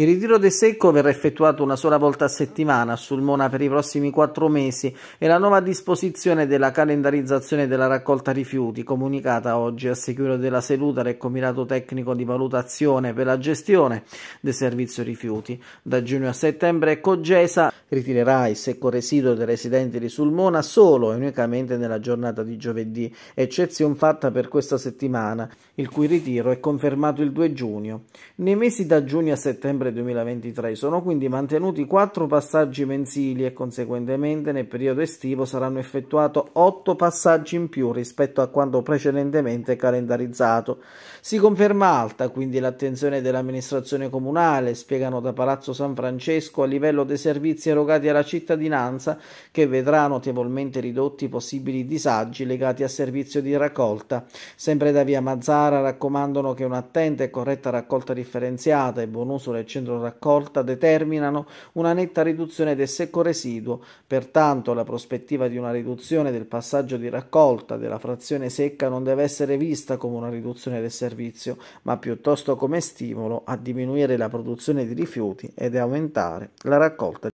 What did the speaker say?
Il ritiro del Secco verrà effettuato una sola volta a settimana a Sulmona per i prossimi quattro mesi e la nuova disposizione della calendarizzazione della raccolta rifiuti, comunicata oggi a seguito della seduta del Comitato Tecnico di Valutazione per la gestione del servizio rifiuti. Da giugno a settembre Cogesa ritirerà il secco residuo dei residenti di Sulmona solo e unicamente nella giornata di giovedì, eccezione fatta per questa settimana, il cui ritiro è confermato il 2 giugno. Nei mesi da giugno a settembre dicembre 2023. Sono quindi mantenuti quattro passaggi mensili e conseguentemente nel periodo estivo saranno effettuati otto passaggi in più rispetto a quanto precedentemente calendarizzato. Si conferma alta quindi l'attenzione dell'amministrazione comunale, spiegano da Palazzo San Francesco, a livello dei servizi erogati alla cittadinanza che vedrà notevolmente ridotti i possibili disagi legati al servizio di raccolta. Sempre da via Mazzara raccomandano che un'attenta e corretta raccolta differenziata e buon uso del centro raccolta determinano una netta riduzione del secco residuo, pertanto la prospettiva di una riduzione del passaggio di raccolta della frazione secca non deve essere vista come una riduzione del servizio, ma piuttosto come stimolo a diminuire la produzione di rifiuti ed aumentare la raccolta